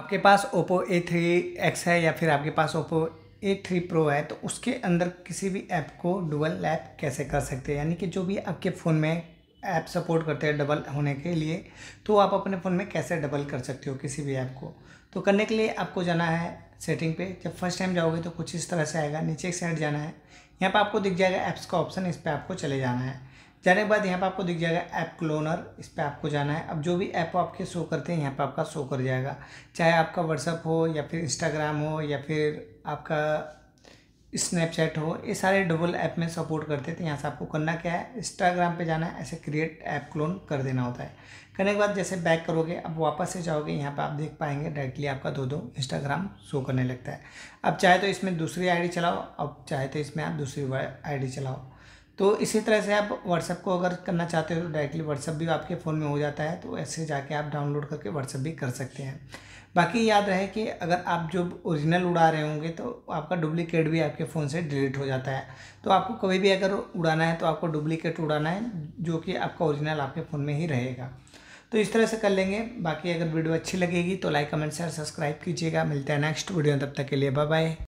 आपके पास Oppo A three X है या फिर आपके पास ओप्पो ए थ्री प्रो है तो उसके अंदर किसी भी ऐप को डुबल ऐप कैसे कर सकते हैं यानी कि जो भी आपके फ़ोन में ऐप सपोर्ट करते हैं डबल होने के लिए तो आप अपने फ़ोन में कैसे डबल कर सकते हो किसी भी ऐप को तो करने के लिए आपको जाना है सेटिंग पे जब फर्स्ट टाइम जाओगे तो कुछ इस तरह से आएगा नीचे एक साइड जाना है यहाँ पर आपको दिख जाएगा ऐप्स का ऑप्शन इस पर आपको चले जाना है जाने के बाद यहाँ पर आपको दिख जाएगा ऐप क्लोनर इस पर आपको जाना है अब जो भी ऐप आपके शो करते हैं यहाँ पर आपका शो कर जाएगा चाहे आपका व्हाट्सअप हो या फिर इंस्टाग्राम हो या फिर आपका स्नैपचैट हो ये सारे डबल ऐप में सपोर्ट करते थे तो यहाँ से आपको करना क्या है इंस्टाग्राम पे जाना है ऐसे क्रिएट ऐप क्लोन कर देना होता है करने के बाद जैसे बैक करोगे अब वापस से जाओगे यहाँ पे आप देख पाएंगे डायरेक्टली आपका दो दो इंस्टाग्राम शो करने लगता है अब चाहे तो इसमें दूसरी आईडी चलाओ अब चाहे तो इसमें आप दूसरी आई चलाओ तो इसी तरह से आप व्हाट्सअप को अगर करना चाहते हो तो डायरेक्टली व्हाट्सअप भी आपके फ़ोन में हो जाता है तो ऐसे जाके आप डाउनलोड करके व्हाट्सअप भी कर सकते हैं बाकी याद रहे कि अगर आप जो ओरिजिनल उड़ा रहे होंगे तो आपका डुप्लीकेट भी आपके फ़ोन से डिलीट हो जाता है तो आपको कभी भी अगर उड़ाना है तो आपको डुप्लीकेट उड़ाना है जो कि आपका ओरिजिनल आपके फ़ोन में ही रहेगा तो इस तरह से कर लेंगे बाकी अगर वीडियो अच्छी लगेगी तो लाइक कमेंट शेयर सब्सक्राइब कीजिएगा मिलता है नेक्स्ट वीडियो तब तक के लिए बाय बाय